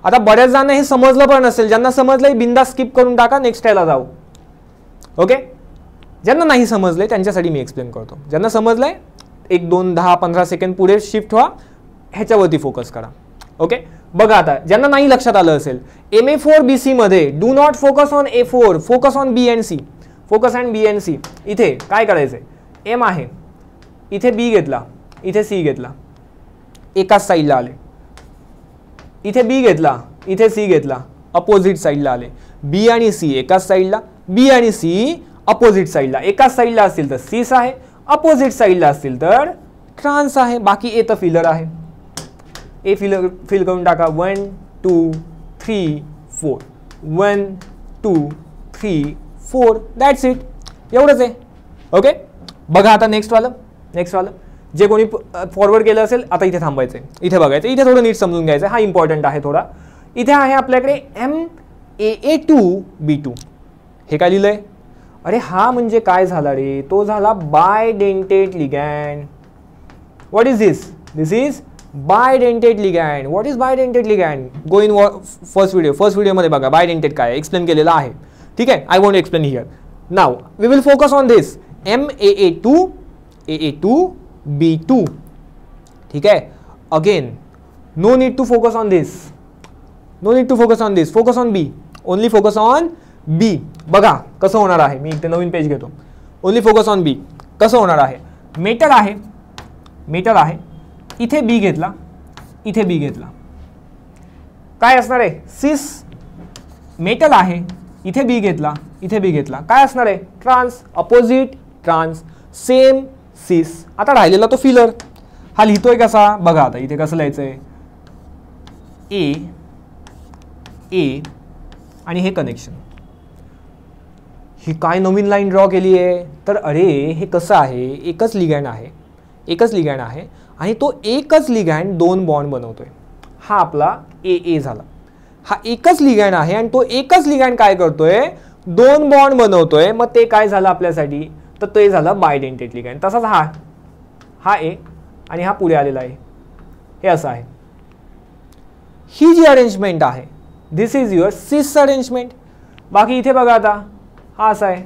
आता बऱ्याच जणांना हे समजलं पण असेल ज्यांना समजलं बिंदा स्किप करून टाका नेक्स्ट यायला जाऊ ओके ज्यांना नाही समजलंय त्यांच्यासाठी मी एक्सप्लेन करतो ज्यांना समजलंय एक दोन दहा पंधरा सेकंड पुढे शिफ्ट व्हा ह्याच्यावरती फोकस करा ओके बघा आता ज्यांना नाही लक्षात आलं असेल एम ए फोर बी मध्ये do not focus on A four focus on B and C focus and B and C इथे काय करायचं एम आहे इथे बी घेतला इथे सी घेतला एकाच साईडला आले इथे बी घेतला इथे सी घेतला अपोजिट साईडला आले बी आणि सी एकाच साईडला बी आणि सी अपोजिट साईडला एकाच साईडला असतील तर सीस आहे अपोजिट साईडला असतील तर ट्रान्स आहे बाकी ए तर फिलर आहे ए फिलर फिल करून टाका one two three four one two three four that's it एवढंच आहे ओके बघा आता नेक्स्टवालं नेक्स्टवालं जे कोणी फॉरवर्ड केलं असेल आता इथे थांबायचं आहे इथे बघायचं इथे थोडं नीट समजून घ्यायचं हा इम्पॉर्टंट आहे थोडा इथे आहे आपल्याकडे M A A two B two हे काय लिहिलं आहे अरे हा म्हणजे काय झाला रे तो झाला bidentate ligand what is this this is bidentate ligand what is bidentate ligand go in वॉ फर्स्ट व्हिडिओ फर्स्ट व्हिडिओमध्ये बघा बाय डेंटेड काय एक्सप्लेन केलेला आहे ठीक आहे I want explain here now we will focus on this M A A two A A two B two ठीक आहे again no need to focus on this no need to focus on this focus on B only focus on B बघा कसं होणार आहे मी इथे नवीन page घेतो ओनली फोकस ऑन बी कसं होणार आहे मेटल आहे मेटल आहे इथे बी घेतला इथे बी घेतला काय असणार आहे सिस मेटल आहे इथे बी घेतला इथे बी घेतला काय असणार आहे ट्रान्स अपोजिट ट्रान्स सेम सिस आता राहिलेला तो फिलर हा लिहितोय कसा बघा आता इथे कसं लिहायचं आहे ए ए आणि हे कनेक्शन ही काय नवीन लाईन ड्रॉ केली आहे तर अरे हे कसं आहे एकच लिगँड आहे एकच लिगँड आहे आणि तो एकच लिगँड दोन बॉन्ड बनवतो आहे हा आपला ए ए झाला हा एकच लिगँड आहे आणि तो एकच लिगँड काय करतोय दोन बॉन्ड बनवतोय मग ते काय झालं आपल्यासाठी तर ते झालं बायडेंटेड लिगँड तसाच हा हा ए आणि हा पुढे आलेला आहे हे असं आहे ही जी अरेंजमेंट आहे this is your cis arrangement बाकी इथे बघा आता हा असा आहे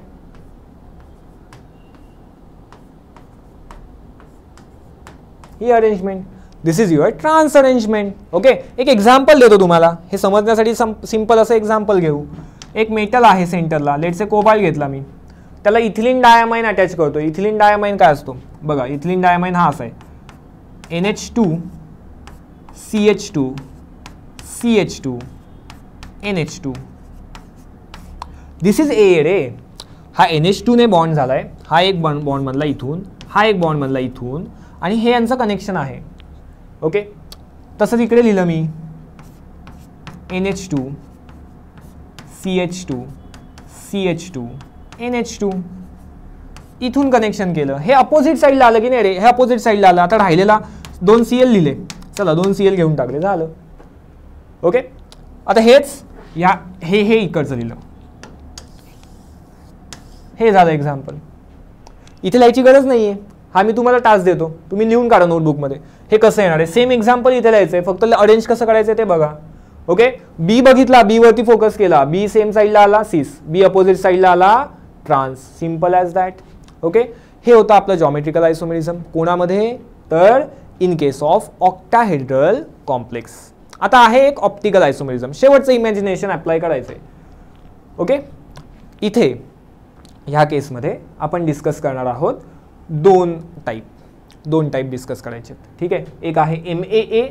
ही arrangement this is your trans arrangement okay एक एक्झाम्पल देतो तुम्हाला हे समजण्यासाठी सिम्पल असं एक्झाम्पल घेऊ एक मेटल आहे सेंटरला से कोबाल घेतला मी त्याला इथिलीन डायमाइन अटॅच करतो इथिलीन डायामाइन काय असतो बघा इथिलीन डायामाइन हा असा आहे N H two C H two C H two N H two this is A रे हा एन एच टूने बॉन्ड झाला आहे हा एक बॉन्ड बॉन्ड मधला इथून हा एक बॉन्ड मधला इथून आणि हे यांचं कनेक्शन आहे ओके तसंच इकडे लिहिलं मी N H two C H two C H two N H two इथून कनेक्शन केलं हे अपोजिट साईडला आलं की नाही रे हे अपोजिट साईडला आलं आता राहिलेला दोन सी एल लिहिले चला दोन सी एल घेऊन टाकले झालं ओके आता हेच या हे हे इकडचं लिहिलं हे झालं एक्झाम्पल इथे लिहायची गरज नाही आहे हा मी तुम्हाला टास्क देतो तुम्ही लिहून काढा नोटबुकमध्ये हे कसं येणार आहे सेम एक्झाम्पल इथे लिहायचं आहे फक्त अरेंज कसं करायचं ते बघा ओके बी बघितला बी वरती फोकस केला बी सेम साईडला आला सीस बी अपोजिट साईडला आला trans simple as that okay हे होतं आपलं जॉमेट्रिकल आयसोमेरिझम कोणामध्ये तर in case of octahedral complex आता आहे एक ऑप्टिकल आयसोमेरिझम शेवटचं इमॅजिनेशन अप्लाय करायचं आहे ओके इथे ह्या केसमध्ये आपण डिस्कस करणार आहोत दोन टाईप दोन टाईप डिस्कस करायचे ठीक आहे एक आहे एम ए ए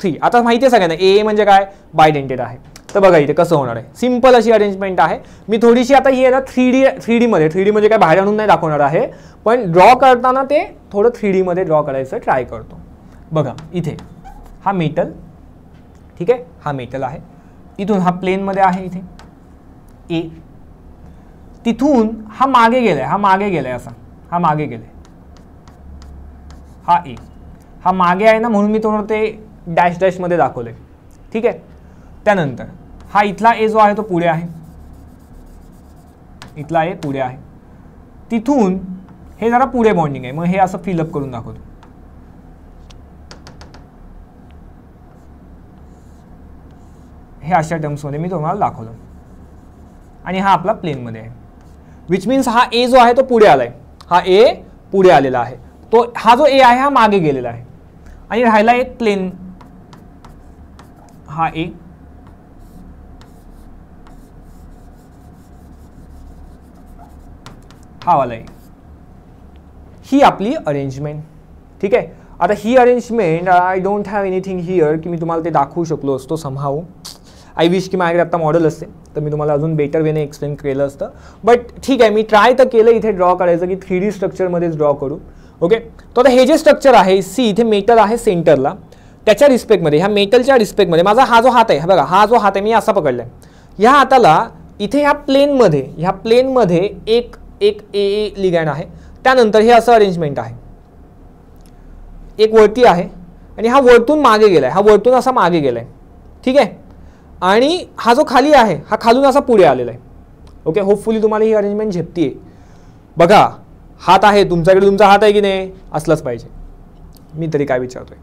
थ्री आता माहिती आहे सगळ्यांना ए ए म्हणजे काय बायडेंटेड आहे तर बघा इथे कसं होणार आहे सिम्पल अशी अरेंजमेंट आहे मी थोडीशी आता ही आहे ना थ्री डी थ्री डीमध्ये थ्री डीमध्ये म्हणजे काय बाहेर आणून नाही दाखवणार आहे पण ड्रॉ करताना ते थोडं थ्री डीमध्ये ड्रॉ करायचं ट्राय करतो बघा इथे हा मेटल ठीक आहे हा मेटल आहे इथून हा प्लेनमध्ये आहे इथे ए तिथून हा मागे गेलाय हा मागे गेलाय असा हा मागे गेलाय हा ए हा मागे आहे ना म्हणून मी तुम्हाला ते डॅश डॅशमध्ये दाखवलं आहे ठीक आहे त्यानंतर हा इथला ए जो आहे तो पुढे आहे इथला ए पुढे आहे तिथून हे जरा पुढे बॉन्डिंग आहे मग हे असं फिलअप करून दाखवतो हे अशा टर्म्समध्ये मी तुम्हाला दाखवलं आणि हा आपला प्लेनमध्ये आहे विच मीन्स हा ए जो आहे तो पुढे आला हा ए पुढे आलेला आहे तो हा जो ए आहे हा मागे गेलेला आहे आणि राहिला एक प्लेन हा ए हा वाला ही आपली अरेंजमेंट ठीक आहे आता ही arrangement I don't have anything here की मी तुम्हाला ते दाखवू शकलो असतो समहाऊ आय विश की माझ्याकडे आता मॉडेल असते तर मी तुम्हाला अजून बेटर वेने एक्सप्लेन केलं असतं बट ठीक आहे मी ट्राय तर केलं इथे ड्रॉ करायचं की थ्री डी स्ट्रक्चरमध्येच ड्रॉ करू ओके तर आता हे जे स्ट्रक्चर आहे सी इथे मेटल आहे सेंटरला त्याच्या रिस्पेक्टमध्ये ह्या मेटलच्या रिस्पेक्टमध्ये माझा हा जो हात आहे बघा हा जो हात आहे मी असा पकडला आहे ह्या हाताला इथे ह्या प्लेनमध्ये ह्या प्लेनमध्ये एक एक ए लिगॅन आहे त्यानंतर हे असं अरेंजमेंट आहे एक वरती आहे आणि हा वरतून मागे गेला आहे हा वरतून असा मागे गेला आहे ठीक आहे आणि हा जो खाली आहे हा खालून असा पुढे आलेला आहे ओके होपफुली तुम्हाला ही अरेंजमेंट झेपतीये बघा हात आहे तुमच्याकडे तुमचा हात आहे की नाही असलाच पाहिजे मी तरी काय विचारतोय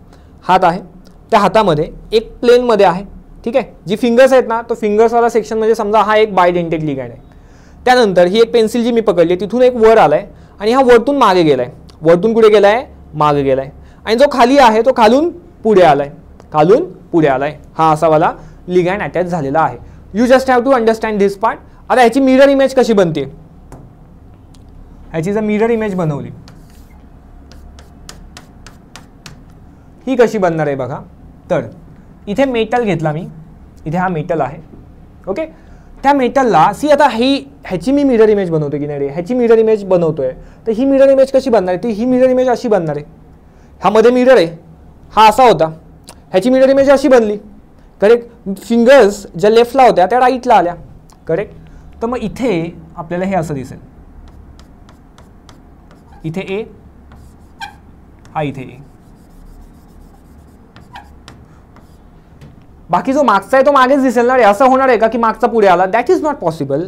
हात आहे त्या हातामध्ये एक प्लेनमध्ये आहे ठीक आहे जी फिंगर्स आहेत ना तो फिंगर्सवाला सेक्शन म्हणजे समजा हा एक बायडेंटेड लिगॅड आहे त्यानंतर ही एक पेन्सिल जी मी पकडली तिथून एक वर आला आहे आणि हा वरतून मागे गेला आहे वरतून कुठे गेला आहे मागे गेला आहे आणि जो खाली आहे तो खालून पुढे आला आहे खालून पुढे आला आहे हा असावाला लिगॅन अटॅच झालेला आहे you just have to understand this part आता ह्याची मिरर इमेज कशी बनते ह्याची जर मिरर इमेज बनवली ही कशी बनणार आहे बघा तर इथे मेटल घेतला मी इथे हा मेटल आहे ओके त्या मेटलला सी आता ही ह्याची मी मिरर इमेज बनवतो की नाही रे ह्याची मिरर इमेज बनवतोय तर ही मिरर इमेज कशी बनणार आहे ती ही मिरर इमेज अशी बनणार आहे हा मध्ये मिरर आहे हा असा होता ह्याची मिरर इमेज अशी बनली करेक्ट फिंगर्स ज्या लेफ्टला होत्या त्या राईटला आल्या करेक्ट तर मग इथे आपल्याला हे असं दिसेल इथे ए हा इथे ए बाकी जो मागचा आहे तो मागेच दिसेल ना रे असं होणार आहे का की मागचा पुढे आला that is not possible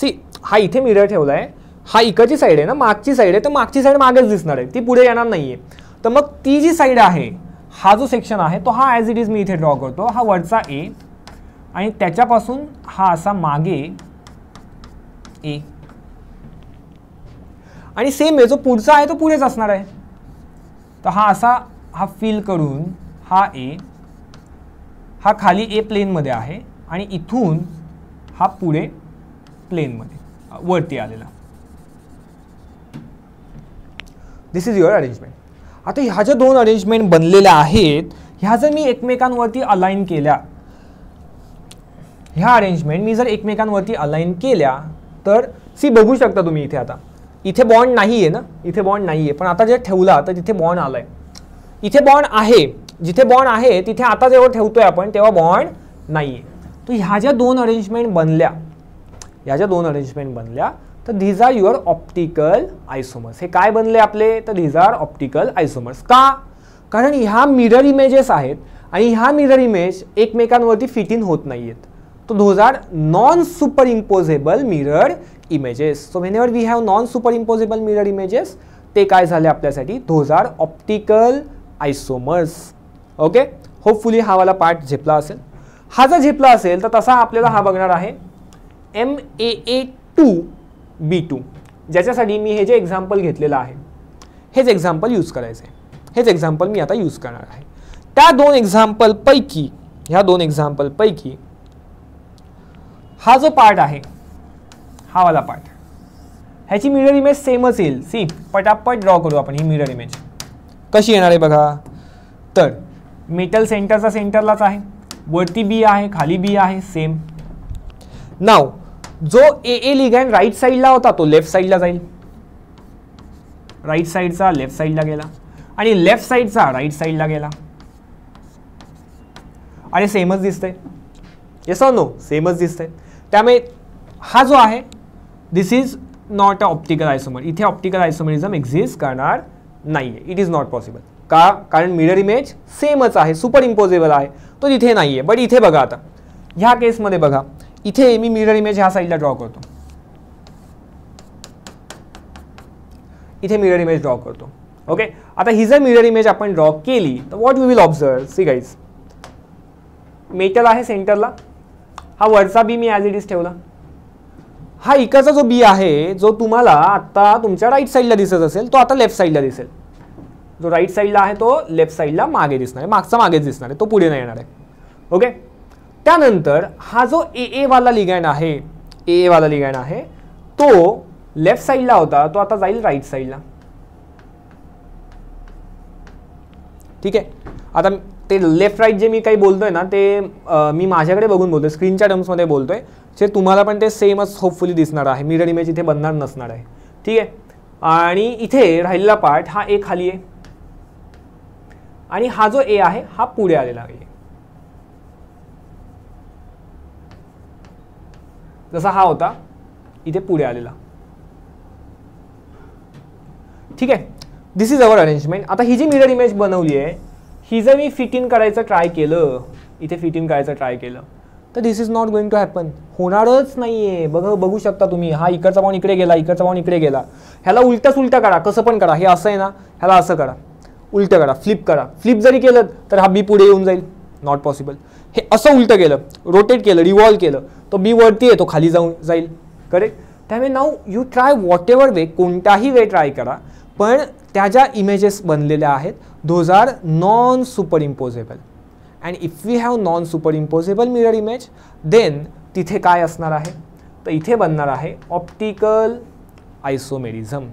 see हा इथे मिरर ठेवला आहे हा इकडची साईड आहे ना मागची साईड आहे तर मागची साईड मागेच दिसणार आहे ती पुढे येणार नाही आहे तर मग ती जी साईड आहे हा जो सेक्शन आहे तो हा ॲज इट इज मी इथे ड्रॉ करतो हा वरचा ए आणि त्याच्यापासून हा असा मागे ए आणि सेम आहे जो पुढचा आहे तो पुढेच असणार आहे तर हा असा हा फिल करून हा ए हा खाली ए प्लेनमध्ये आहे आणि इथून हा पुढे प्लेनमध्ये वरती आलेला दिस इज युअर अरेंजमेंट आता ह्या ज्या दोन अरेंजमेंट बनलेल्या आहेत ह्या जर मी एकमेकांवरती अलाईन केल्या ह्या अरेंजमेंट मी जर एकमेकांवरती अलाईन केल्या तर सी बघू शकता तुम्ही इथे आता इथे बॉन्ड नाही आहे ना इथे बॉन्ड नाही आहे पण आता जे ठेवला तर तिथे बॉन्ड आला इथे बॉन्ड आहे जिथे बॉन्ड आहे तिथे आता जेव्हा ठेवतोय आपण तेव्हा बॉन्ड नाही आहे तर ह्या ज्या दोन अरेंजमेंट बनल्या ह्या ज्या दोन अरेंजमेंट बनल्या तर these are your optical isomers हे काय बनले आपले तर धीज आर ऑप्टिकल आयसोमर्स का कारण ह्या मिरर इमेजेस आहेत आणि ह्या मिरर इमेज एकमेकांवरती फिट इन होत नाही आहेत तो those are non superimposable mirror images so whenever we have non superimposable mirror images ते काय झाले आपल्यासाठी those are optical isomers okay hopefully हा वाला पार्ट झेपला असेल हा जर झेपला असेल तर तसा आपल्याला हा बघणार आहे M A A two B two ज्याच्यासाठी मी हे जे एक्झाम्पल घेतलेलं आहे हेच एक्झाम्पल यूज करायचं आहे हेच एक्झाम्पल मी आता यूज करणार आहे त्या दोन एक्झाम्पलपैकी ह्या दोन एक्झाम्पलपैकी हा जो पार्ट आहे हा वाला पार्ट ह्याची मिरर इमेज सेमच येईल सी पटापट ड्रॉ करू आपण ही मिरर इमेज कशी येणार आहे बघा तर मेटल सेंटरचा सेंटरलाच आहे वरती बी आहे खाली बी आहे सेम नाव जो ए ए लिगॅन राईट साइडला होता तो लेफ्ट साइडला जाईल राईट साईडचा लेफ्ट साइडला गेला आणि लेफ्ट साइडचा राईट साइडला गेला आणि सेमच दिसतंय येस नो सेमच दिसतंय त्यामुळे हा जो आहे this is not a optical isomer इथे ऑप्टिकल आयसोमरिझम एक्झिस्ट करणार नाही आहे इट इज नॉट पॉसिबल का कारण मिरर इमेज सेमच आहे सुपर इम्पोजेबल आहे तो तिथे नाही आहे बट इथे बघा आता ह्या केसमध्ये बघा इथे मी मिरर इमेज ह्या साईडला ड्रॉ करतो इथे मिरर इमेज ड्रॉ करतो ओके आता ही जर मिरर इमेज आपण ड्रॉ केली तर what you will observe see guys metal आहे सेंटरला हा वरचा बी मी ॲज इट इज ठेवला हा इकडचा जो बी आहे जो तुम्हाला आत्ता तुमच्या राईट साईडला दिसत असेल तो आता लेफ्ट साईडला दिसेल जो राईट साईडला आहे तो लेफ्ट साईडला मागे दिसणार आहे मागचा मागेच दिसणार आहे तो पुढे नाही येणार आहे ओके त्यानंतर हा जो ए एवाला लिगॅन आहे ए एवाला लिगॅन आहे तो लेफ्ट साईडला होता तो आता जाईल राईट साईडला ठीक आहे आता ते लेफ्ट राईट जे मी काही बोलतोय ना ते आ, मी माझ्याकडे बघून बोलतोय स्क्रीनच्या टर्म्समध्ये बोलतोय जे तुम्हाला पण ते सेमच होपफुली दिसणार आहे मिरर इमेज इथे बनणार नसणार आहे ठीक आहे आणि इथे राहिलेला पार्ट हा ए खाली आहे आणि हा जो ए आहे हा पुढे आलेला आहे जसा हा होता इथे पुढे आलेला ठीक आहे दिस इज अवर अरेंजमेंट आता ही जी मिरर इमेज बनवली आहे ही जर मी फिट इन करायचं ट्राय केलं इथे फिट इन करायचं ट्राय केलं तर this is not going to happen होणारच नाही आहे बघ बघू शकता तुम्ही हा इकडचा पाहून इकडे गेला इकडचा पाहून इकडे गेला ह्याला उलटाच उलटा करा कसं पण करा हे असं आहे ना ह्याला असं करा उलटं करा फ्लिप करा फ्लिप जरी केलं तर हा बी पुढे येऊन जाईल नॉट पॉसिबल हे असं उलटं केलं रोटेट केलं रिवॉल्व केलं तर बी वरती येतो खाली जाऊन जाईल करेक्ट त्यामुळे now you try whatever way कोणताही वे ट्राय करा पण त्या ज्या इमेजेस बनलेल्या आहेत those are non superimposable and if we have non superimposable mirror image then तिथे काय असणार आहे तर इथे बनणार आहे ऑप्टिकल आयसोमेरिझम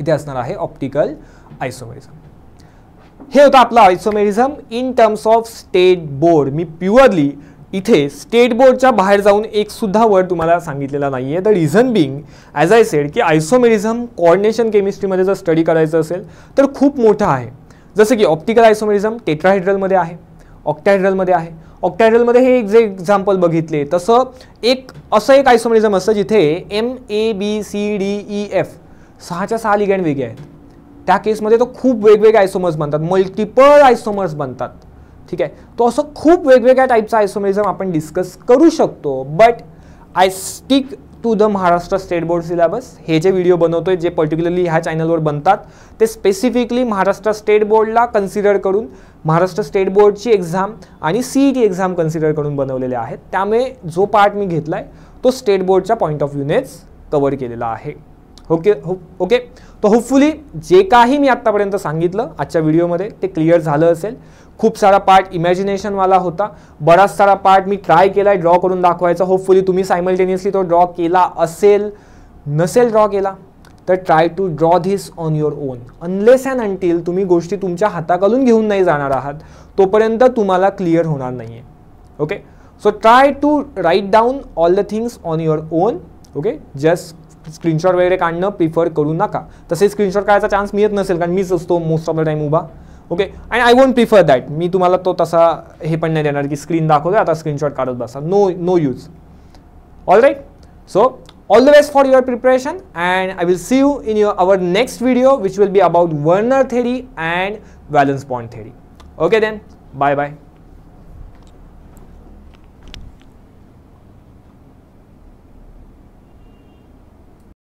इथे असणार आहे ऑप्टिकल आयसोमेरिझम हे होतं आपलं isomerism in terms of state board मी प्युअरली इथे स्टेट बोर्डच्या बाहेर जाऊन एक सुद्धा वर्ड तुम्हाला सांगितलेला नाही आहे the reason being as I said की आयसोमेरिझम कॉर्डिनेशन केमिस्ट्रीमध्ये जर स्टडी करायचं असेल तर खूप मोठं आहे जसं की ऑप्टिकल आयसोमेरिझम टेट्राहायड्रलमध्ये आहे ऑक्टाहायड्रलमध्ये आहे ऑक्टायड्रलमध्ये हे एक जे एक्झाम्पल बघितले तसं एक असं एक आयसोमेरिझम असतं जिथे M A B C D E F सहाच्या सहा लिगँड वेगळे आहेत त्या केसमध्ये तो खूप वेगवेगळे आयसोमर्स बनतात मल्टिपल आयसोमर्स बनतात ठीक आहे तो असं खूप वेगवेगळ्या टाईपचा आयसोमरिझम आपण डिस्कस करू शकतो but I stick to the Maharashtra state board syllabus हे जे व्हिडिओ बनवतोय जे पर्टिक्युलरली ह्या चॅनलवर बनतात ते स्पेसिफिकली महाराष्ट्र स्टेट बोर्डला कन्सिडर करून महाराष्ट्र स्टेट बोर्डची एक्झाम आणि सीईटी टी एक्झाम कन्सिडर करून बनवलेले आहेत त्यामुळे जो पार्ट मी घेतला आहे तो स्टेट बोर्डच्या पॉईंट ऑफ व्ह्यूनेच कवर केलेला आहे ओके हो ओके तर होपफुली जे काही मी आत्तापर्यंत सांगितलं आजच्या व्हिडिओमध्ये ते क्लिअर झालं असेल खूप सारा पार्ट इमॅजिनेशनवाला होता बराच सारा पार्ट मी ट्राय केला आहे ड्रॉ करून दाखवायचा होपफुली तुम्ही सायमल्टेनियसली तो ड्रॉ केला असेल नसेल ड्रॉ केला तर try to draw this on your own unless and until तुम्ही गोष्टी तुमच्या हाताखालून घेऊन नाही जाणार आहात तोपर्यंत तुम्हाला क्लिअर होणार नाही आहे okay so try to write down all the things on your own okay just screenshot वगैरे काढणं प्रिफर करू नका तसे स्क्रीनशॉट काढायचा चान्स मिळत नसेल कारण मीच असतो मोस्ट ऑफ द टाईम उभा okay and I won't prefer that मी तुम्हाला तो तसा हे पण नाही देणार की स्क्रीन दाखवतोय आता स्क्रीनशॉट काढत बसा no no use all right so all the best for your preparation and I will see you in your our next video which will be about Werner theory and valence bond theory okay then bye bye